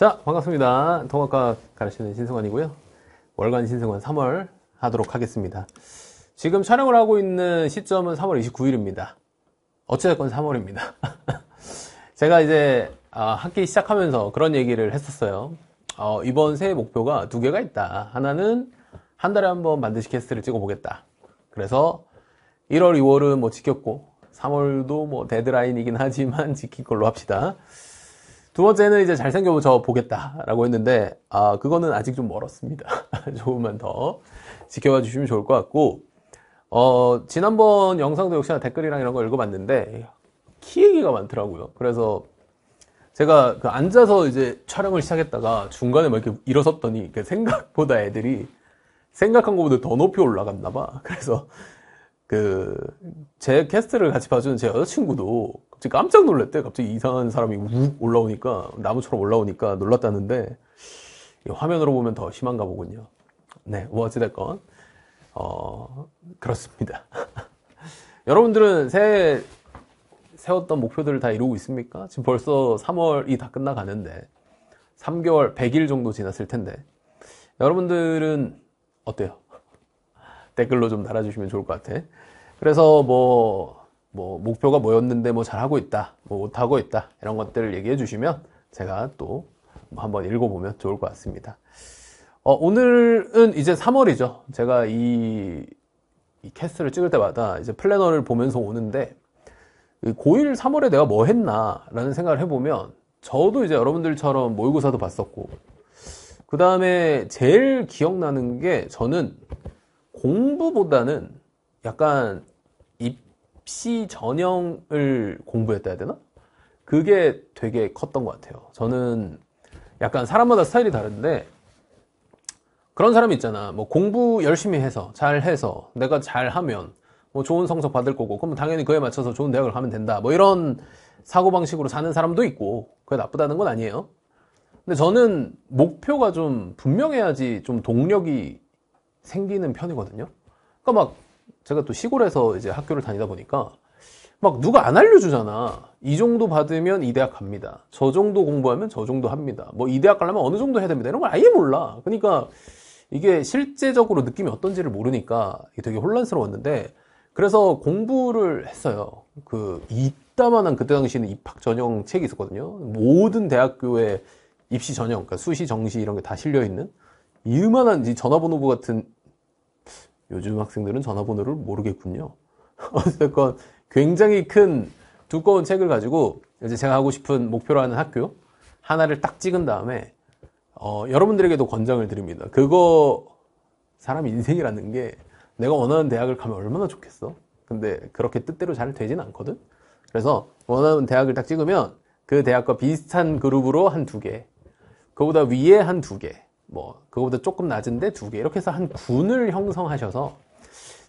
자 반갑습니다 통학과 가르치는 신승환이고요 월간 신승환 3월 하도록 하겠습니다 지금 촬영을 하고 있는 시점은 3월 29일입니다 어찌됐건 3월입니다 제가 이제 아, 학기 시작하면서 그런 얘기를 했었어요 어, 이번 새해 목표가 두 개가 있다 하나는 한 달에 한 번 반드시 캐스트를 찍어보겠다 그래서 1월 2월은 뭐 지켰고 3월도 뭐 데드라인이긴 하지만 지킬 걸로 합시다 두 번째는 이제 잘생겨서저 보겠다라고 했는데 아 그거는 아직 좀 멀었습니다. 조금만 더 지켜봐 주시면 좋을 것 같고 어 지난번 영상도 역시나 댓글이랑 이런 거 읽어봤는데 키 얘기가 많더라고요. 그래서 제가 그 앉아서 이제 촬영을 시작했다가 중간에 막 이렇게 일어섰더니 그 생각보다 애들이 생각한 것보다 더 높이 올라갔나 봐. 그래서 그제 캐스트를 같이 봐주는 제 여자친구도 갑자기 깜짝 놀랐대. 갑자기 이상한 사람이 욱 올라오니까 나무처럼 올라오니까 놀랐다는데 화면으로 보면 더 심한가 보군요. 네, 뭐 어찌됐건 어 그렇습니다. 여러분들은 새해 세웠던 목표들을 다 이루고 있습니까? 지금 벌써 3월이 다 끝나가는데 3개월 100일 정도 지났을 텐데 여러분들은 어때요? 댓글로 좀 달아주시면 좋을 것 같아. 그래서 뭐, 뭐, 목표가 뭐였는데 뭐 잘하고 있다, 뭐 못하고 있다, 이런 것들을 얘기해 주시면 제가 또 뭐 한번 읽어보면 좋을 것 같습니다. 어, 오늘은 이제 3월이죠. 제가 이, 이 캐스트를 찍을 때마다 이제 플래너를 보면서 오는데, 고1 3월에 내가 뭐 했나라는 생각을 해보면, 저도 이제 여러분들처럼 모의고사도 봤었고, 그 다음에 제일 기억나는 게 저는 공부보다는 약간 입시 전형을 공부했다 해야 되나? 그게 되게 컸던 것 같아요. 저는 약간 사람마다 스타일이 다른데 그런 사람이 있잖아. 뭐 공부 열심히 해서 잘 해서 내가 잘 하면 뭐 좋은 성적 받을 거고 그럼 당연히 그에 맞춰서 좋은 대학을 가면 된다. 뭐 이런 사고 방식으로 사는 사람도 있고 그게 나쁘다는 건 아니에요. 근데 저는 목표가 좀 분명해야지 좀 동력이 생기는 편이거든요. 그러니까 막 제가 또 시골에서 이제 학교를 다니다 보니까 막 누가 안 알려주잖아. 이 정도 받으면 이 대학 갑니다. 저 정도 공부하면 저 정도 합니다. 뭐 이 대학 가려면 어느 정도 해야 됩니다. 이런 걸 아예 몰라. 그러니까 이게 실제적으로 느낌이 어떤지를 모르니까 되게 혼란스러웠는데 그래서 공부를 했어요. 그 이따만한 그때 당시에는 입학 전형 책이 있었거든요. 모든 대학교에 입시 전형, 그러니까 수시, 정시 이런 게 다 실려 있는 이만한 이 전화번호 부 같은 요즘 학생들은 전화번호를 모르겠군요. 어쨌건 굉장히 큰 두꺼운 책을 가지고 이제 제가 하고 싶은 목표로 하는 학교 하나를 딱 찍은 다음에 어, 여러분들에게도 권장을 드립니다. 그거 사람 인생이라는 게 내가 원하는 대학을 가면 얼마나 좋겠어. 근데 그렇게 뜻대로 잘 되진 않거든. 그래서 원하는 대학을 딱 찍으면 그 대학과 비슷한 그룹으로 한 두 개, 그보다 위에 한 두 개, 뭐 그거보다 조금 낮은데 두 개 이렇게 해서 한 군을 형성하셔서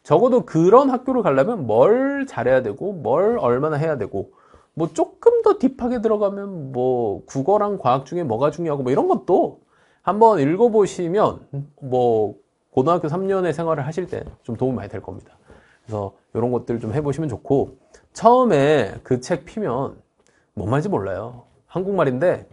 적어도 그런 학교를 가려면 뭘 잘해야 되고 뭘 얼마나 해야 되고 뭐 조금 더 딥하게 들어가면 뭐 국어랑 과학 중에 뭐가 중요하고 뭐 이런 것도 한번 읽어보시면 뭐 고등학교 3년의 생활을 하실 때 좀 도움 이 많이 될 겁니다. 그래서 이런 것들 좀 해보시면 좋고 처음에 그 책 피면 뭔 말인지 몰라요. 한국말인데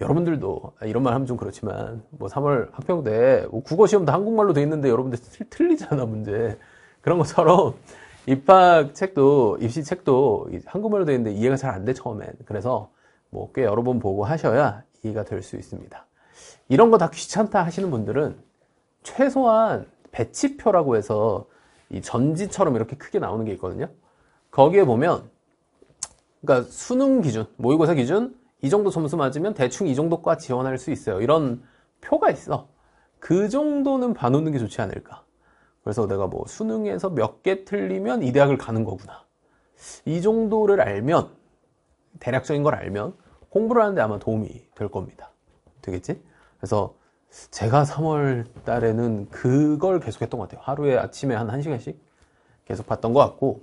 여러분들도 아, 이런 말 하면 좀 그렇지만 뭐 3월 학평 대 국어 시험도 한국말로 돼 있는데 여러분들 틀, 리잖아 문제 그런 것처럼 입학 책도 입시 책도 한국말로 돼 있는데 이해가 잘 안 돼 처음엔 그래서 뭐 꽤 여러 번 보고 하셔야 이해가 될 수 있습니다 이런 거 다 귀찮다 하시는 분들은 최소한 배치표라고 해서 이 전지처럼 이렇게 크게 나오는 게 있거든요 거기에 보면 그러니까 수능 기준 모의고사 기준 이 정도 점수 맞으면 대충 이 정도과 지원할 수 있어요. 이런 표가 있어. 그 정도는 봐놓는 게 좋지 않을까. 그래서 내가 뭐 수능에서 몇 개 틀리면 이 대학을 가는 거구나. 이 정도를 알면, 대략적인 걸 알면 공부를 하는데 아마 도움이 될 겁니다. 되겠지? 그래서 제가 3월 달에는 그걸 계속 했던 것 같아요. 하루에 아침에 한 1시간씩 계속 봤던 것 같고,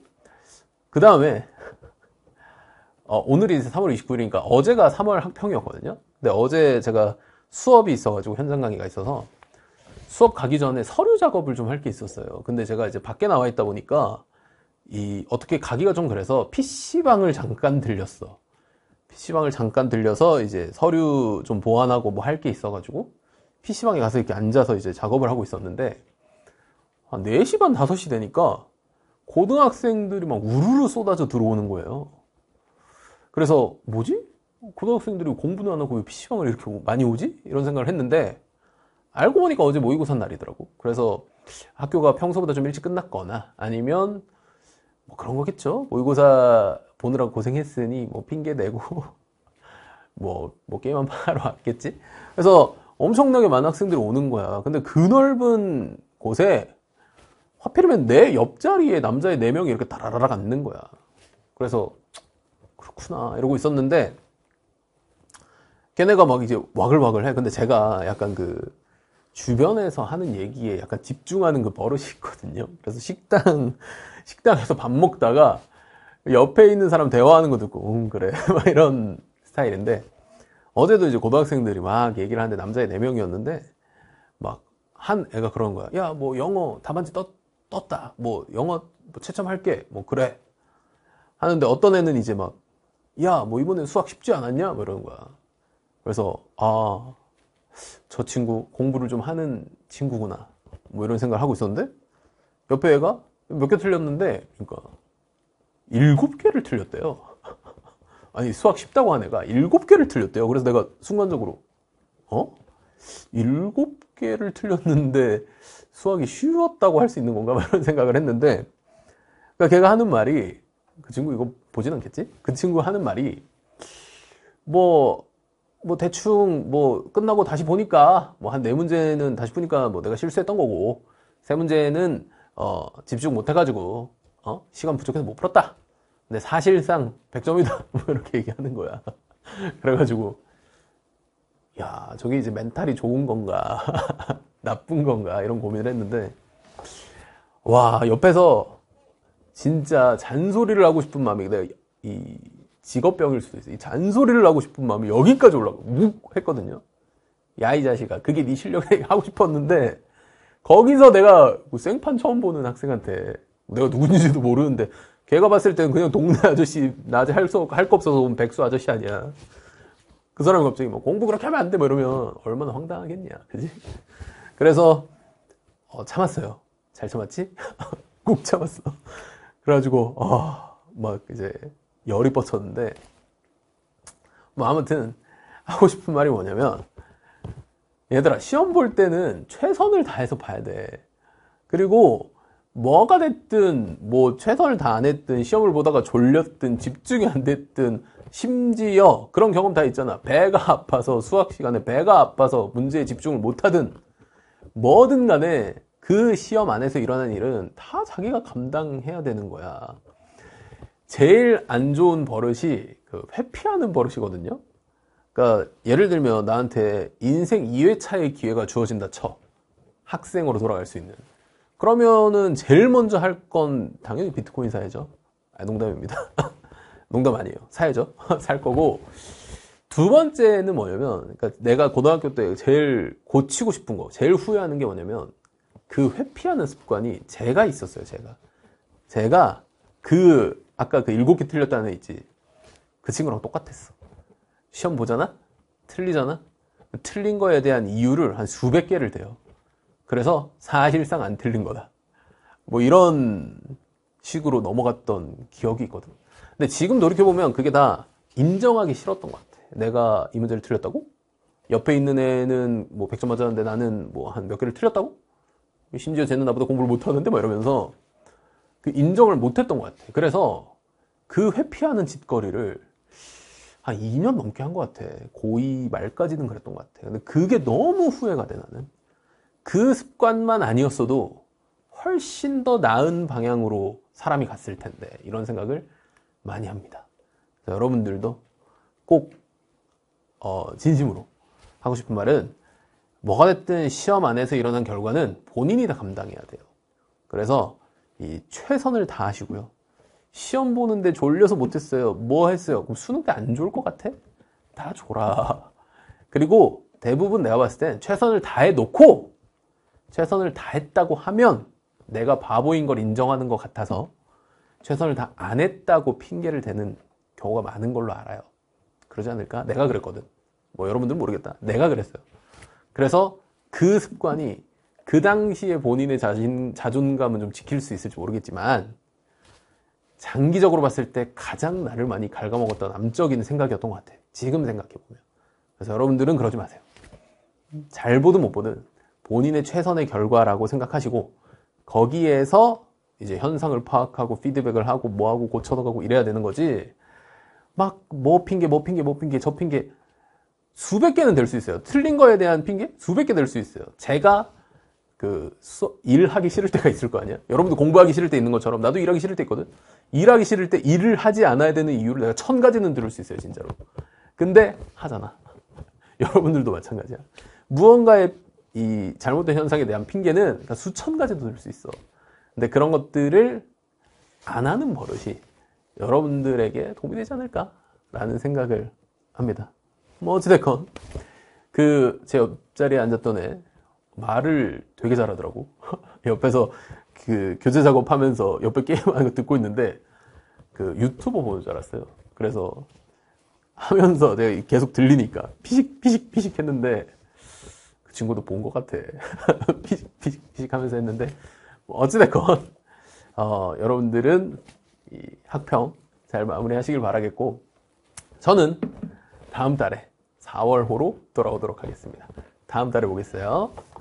그 다음에 어, 오늘이 이제 3월 29일이니까 어제가 3월 학평이었거든요. 근데 어제 제가 수업이 있어가지고 현장 강의가 있어서 수업 가기 전에 서류 작업을 좀 할 게 있었어요. 근데 제가 이제 밖에 나와 있다 보니까 이 어떻게 가기가 좀 그래서 PC방을 잠깐 들렸어. PC방을 잠깐 들려서 이제 서류 좀 보완하고 뭐 할 게 있어가지고 PC방에 가서 이렇게 앉아서 이제 작업을 하고 있었는데 한 4시 반 5시 되니까 고등학생들이 막 우르르 쏟아져 들어오는 거예요. 그래서 뭐지? 고등학생들이 공부도 안 하고 왜 PC방을 이렇게 많이 오지? 이런 생각을 했는데 알고 보니까 어제 모의고사 날이더라고. 그래서 학교가 평소보다 좀 일찍 끝났거나 아니면 뭐 그런 거겠죠. 모의고사 보느라 고생했으니 고뭐 핑계 내고 뭐, 뭐 게임 한번 하러 왔겠지? 그래서 엄청나게 많은 학생들이 오는 거야. 근데 그 넓은 곳에 하필이면 내 옆자리에 남자의 4명이 이렇게 다라라락 앉는 거야. 그래서 그렇구나 이러고 있었는데 걔네가 막 이제 와글와글해. 근데 제가 약간 그 주변에서 하는 얘기에 약간 집중하는 그 버릇이 있거든요. 그래서 식당 식당에서 밥 먹다가 옆에 있는 사람 대화하는 거 듣고 응 그래 막 이런 스타일인데 어제도 이제 고등학생들이 막 얘기를 하는데 남자애 네명이었는데막 한 애가 그런 거야. 야, 뭐 영어 답안지 떴, 떴다. 뭐 영어 뭐 채점할게. 뭐 그래. 하는데 어떤 애는 이제 막 야, 뭐 이번엔 수학 쉽지 않았냐? 뭐 이러는 거야. 그래서, 아, 저 친구 공부를 좀 하는 친구구나. 뭐 이런 생각을 하고 있었는데, 옆에 애가 몇 개 틀렸는데, 그러니까, 일곱 개를 틀렸대요. 아니, 수학 쉽다고 한 애가 일곱 개를 틀렸대요. 그래서 내가 순간적으로, 어? 일곱 개를 틀렸는데 수학이 쉬웠다고 할 수 있는 건가? 이런 생각을 했는데, 그러니까 걔가 하는 말이 그 친구 이거 보진 않겠지? 그 친구 하는 말이 뭐, 뭐 대충 뭐 끝나고 다시 보니까 뭐 한 네 문제는 다시 보니까 뭐 내가 실수했던 거고 세 문제는 어, 집중 못 해가지고 어? 시간 부족해서 못 풀었다. 근데 사실상 100점이다. 뭐 이렇게 얘기하는 거야. 그래가지고 야 저게 이제 멘탈이 좋은 건가 나쁜 건가 이런 고민을 했는데 와 옆에서 진짜 잔소리를 하고 싶은 마음이 내가 이 직업병일 수도 있어. 이 잔소리를 하고 싶은 마음이 여기까지 올라가 묵 했거든요. 야이 자식아 그게 네 실력이 하고 싶었는데 거기서 내가 뭐 생판 처음 보는 학생한테 내가 누군지도 모르는데 걔가 봤을 때는 그냥 동네 아저씨 낮에 할거 할 없어서 온 백수 아저씨 아니야. 그 사람이 갑자기 뭐 공부 그렇게 하면 안돼뭐 이러면 얼마나 황당하겠냐, 그지? 그래서 어, 참았어요. 잘 참았지? 꾹 참았어. 그래가지고 아, 막 이제 열이 뻗쳤는데 뭐 아무튼 하고 싶은 말이 뭐냐면 얘들아 시험 볼 때는 최선을 다해서 봐야 돼 그리고 뭐가 됐든 뭐 최선을 다 안 했든 시험을 보다가 졸렸든 집중이 안 됐든 심지어 그런 경험 다 있잖아 배가 아파서 수학 시간에 배가 아파서 문제에 집중을 못하든 뭐든 간에 그 시험 안에서 일어난 일은 다 자기가 감당해야 되는 거야. 제일 안 좋은 버릇이 그 회피하는 버릇이거든요. 그러니까 예를 들면 나한테 인생 2회차의 기회가 주어진다 쳐. 학생으로 돌아갈 수 있는. 그러면은 제일 먼저 할 건 당연히 비트코인 사야죠. 아, 농담입니다. 농담 아니에요. 사야죠. 살 거고. 두 번째는 뭐냐면, 그러니까 내가 고등학교 때 제일 고치고 싶은 거, 제일 후회하는 게 뭐냐면, 그 회피하는 습관이 제가 있었어요, 제가. 제가 그, 아까 그 일곱 개 틀렸다는 애 있지. 그 친구랑 똑같았어. 시험 보잖아? 틀리잖아? 틀린 거에 대한 이유를 한 수백 개를 대요. 그래서 사실상 안 틀린 거다. 뭐 이런 식으로 넘어갔던 기억이 있거든. 근데 지금 돌이켜보면 그게 다 인정하기 싫었던 것 같아. 내가 이 문제를 틀렸다고? 옆에 있는 애는 뭐 100점 맞았는데 나는 뭐 한 몇 개를 틀렸다고? 심지어 쟤는 나보다 공부를 못하는데 막 이러면서 그 인정을 못했던 것 같아. 그래서 그 회피하는 짓거리를 한 2년 넘게 한 것 같아. 고2 말까지는 그랬던 것 같아. 근데 그게 너무 후회가 돼, 나는. 그 습관만 아니었어도 훨씬 더 나은 방향으로 사람이 갔을 텐데. 이런 생각을 많이 합니다. 여러분들도 꼭, 어, 진심으로 하고 싶은 말은 뭐가 됐든 시험 안에서 일어난 결과는 본인이 다 감당해야 돼요. 그래서 이 최선을 다하시고요. 시험 보는데 졸려서 못했어요. 뭐 했어요? 그럼 수능 때 안 좋을 것 같아? 다 졸아. 그리고 대부분 내가 봤을 땐 최선을 다해 놓고 최선을 다했다고 하면 내가 바보인 걸 인정하는 것 같아서 최선을 다 안 했다고 핑계를 대는 경우가 많은 걸로 알아요. 그러지 않을까? 내가 그랬거든. 뭐 여러분들 모르겠다. 내가 그랬어요. 그래서 그 습관이 그 당시에 본인의 자신, 자존감은 좀 지킬 수 있을지 모르겠지만, 장기적으로 봤을 때 가장 나를 많이 갉아먹었던 암적인 생각이었던 것 같아요. 지금 생각해보면. 그래서 여러분들은 그러지 마세요. 잘 보든 못 보든 본인의 최선의 결과라고 생각하시고, 거기에서 이제 현상을 파악하고 피드백을 하고 뭐하고 고쳐나가고 이래야 되는 거지. 막 뭐 핑계, 뭐 핑계, 뭐 핑계, 저 핑계 수백 개는 될 수 있어요. 틀린 거에 대한 핑계? 수백 개 될 수 있어요. 제가 그 수, 일하기 싫을 때가 있을 거 아니야? 여러분도 공부하기 싫을 때 있는 것처럼 나도 일하기 싫을 때 있거든? 일하기 싫을 때 일을 하지 않아야 되는 이유를 내가 천 가지는 들을 수 있어요, 진짜로. 근데 하잖아. 여러분들도 마찬가지야. 무언가의 이 잘못된 현상에 대한 핑계는 그러니까 수천 가지도 들수 있어. 근데 그런 것들을 안 하는 버릇이 여러분들에게 도움이 되지 않을까라는 생각을 합니다. 뭐 어찌됐건 그 제 옆자리에 앉았던 애 말을 되게 잘하더라고 옆에서 그 교재 작업하면서 옆에 게임하는 거 듣고 있는데 그 유튜버 보는 줄 알았어요 그래서 하면서 내가 계속 들리니까 피식 피식 피식 했는데 그 친구도 본 것 같아 피식 피식 피식 하면서 했는데 뭐 어찌됐건 어, 여러분들은 이 학평 잘 마무리하시길 바라겠고 저는 다음 달에 4월호로 돌아오도록 하겠습니다. 다음 달에 보겠어요.